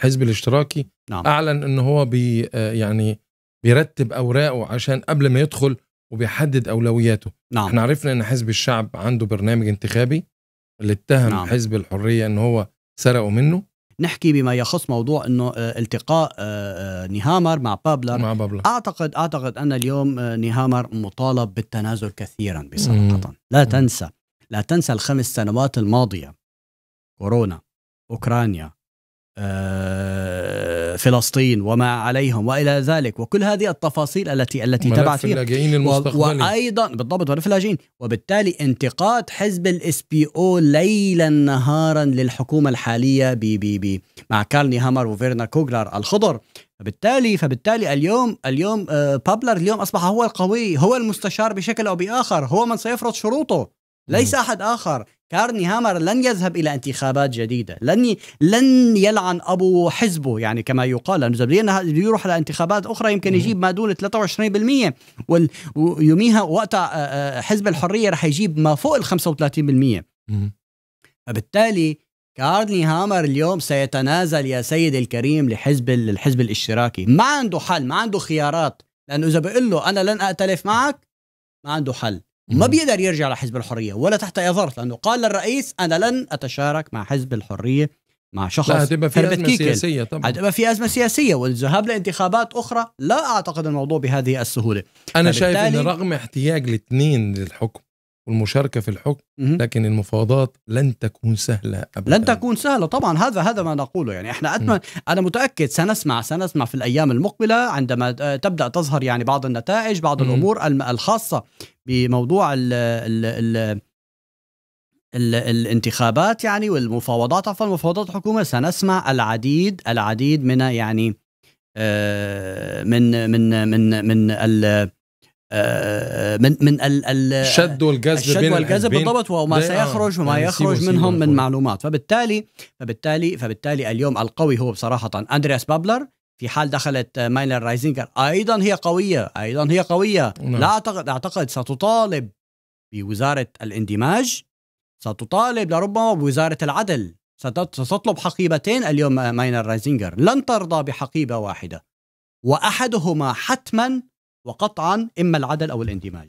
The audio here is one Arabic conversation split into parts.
الحزب الاشتراكي نعم. اعلن ان هو بي آه، يعني بيرتب اوراقه عشان قبل ما يدخل وبيحدد اولوياته نعم. احنا عرفنا ان حزب الشعب عنده برنامج انتخابي اللي اتهم نعم. حزب الحريه ان هو سرقوا منه نحكي بما يخص موضوع انه آه، التقاء آه، نهامر مع بابلر مع بابلر اعتقد اعتقد ان اليوم نهامر مطالب بالتنازل كثيرا بصراحه لا تنسى لا تنسى الخمس سنوات الماضيه كورونا اوكرانيا آه، فلسطين وما عليهم والى ذلك وكل هذه التفاصيل التي التي تبع فيها اللاجئين المستقبلي وايضا بالضبط ملف اللاجئين وبالتالي انتقاد حزب الاس بي او ليلا نهارا للحكومه الحاليه بي بي بي مع كارني هامر وفيرنا كوغلر الخضر فبالتالي فبالتالي اليوم اليوم آه، بابلر اليوم اصبح هو القوي هو المستشار بشكل او باخر هو من سيفرض شروطه ليس احد اخر كارني هامر لن يذهب الى انتخابات جديده، لن لن يلعن ابو حزبه يعني كما يقال لانه اذا يروح انتخابات اخرى يمكن يجيب ما دون 23% وال... ويوميها وقتها آه، آه، حزب الحريه رح يجيب ما فوق ال 35%. فبالتالي كارني هامر اليوم سيتنازل يا سيدي الكريم لحزب الحزب الاشتراكي، ما عنده حل، ما عنده خيارات، لانه اذا بقول له انا لن ائتلف معك ما عنده حل ما بيقدر يرجع لحزب الحريه ولا تحت اي لانه قال للرئيس انا لن اتشارك مع حزب الحريه مع شخص لا هتبقى في ازمه كيكل. سياسيه طبعا هتبقى في ازمه سياسيه والذهاب لانتخابات اخرى لا اعتقد الموضوع بهذه السهوله انا شايف ان رغم احتياج الاثنين للحكم والمشاركه في الحكم لكن المفاوضات لن تكون سهله ابدا لن تكون سهله طبعا هذا هذا ما نقوله يعني احنا أتمنى انا متاكد سنسمع سنسمع في الايام المقبله عندما تبدا تظهر يعني بعض النتائج بعض الامور الخاصه بموضوع ال ال ال الانتخابات يعني والمفاوضات عفوا المفاوضات الحكومه سنسمع العديد العديد من يعني آه، من من من من آه، من من ال الشد والجذب الشد والجذب بالضبط وما سيخرج وما يعني يخرج منهم من معلومات فبالتالي فبالتالي فبالتالي اليوم القوي هو بصراحه اندرياس بابلر في حال دخلت مايلر رايزنجر ايضا هي قويه ايضا هي قويه نعم. لا اعتقد اعتقد ستطالب بوزاره الاندماج ستطالب لربما بوزاره العدل ستطلب حقيبتين اليوم ماينر رايزنجر لن ترضى بحقيبه واحده واحدهما حتما وقطعا إما العدل أو الاندماج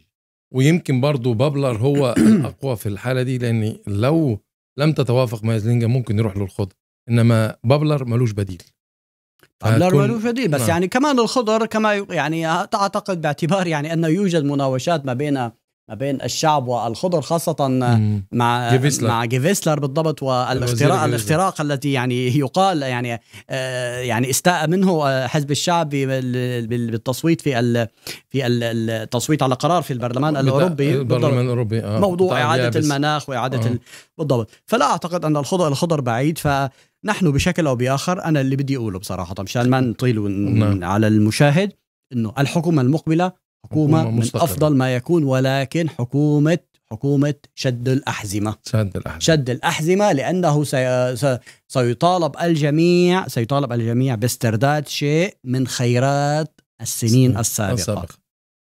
ويمكن برضه بابلر هو الأقوى في الحالة دي لأن لو لم تتوافق مايزلينجا ممكن يروح للخضر إنما بابلر ملوش بديل بابلر ملوش بديل بس نعم. يعني كمان الخضر كما يعني أعتقد باعتبار يعني أنه يوجد مناوشات ما بين ما بين الشعب والخضر خاصة مع جيفيسلر. مع جيفيسلر بالضبط والاختراق الاختراق التي يعني يقال يعني آه، يعني استاء منه آه، حزب الشعب بالتصويت في في التصويت على قرار في البرلمان الاوروبي البرلمان الاوروبي آه. موضوع اعادة يابس. المناخ واعادة آه. بالضبط فلا اعتقد ان الخضر الخضر بعيد ف نحن بشكل او باخر انا اللي بدي اقوله بصراحه مشان ما نطيل نعم. على المشاهد انه الحكومه المقبله حكومة, حكومة مستقرة. من أفضل ما يكون ولكن حكومة حكومة شد الأحزمة شد الأحزمة شد الأحزمة لأنه سي... س... سيطالب الجميع سيطالب الجميع باسترداد شيء من خيرات السنين السابقة, السابقة.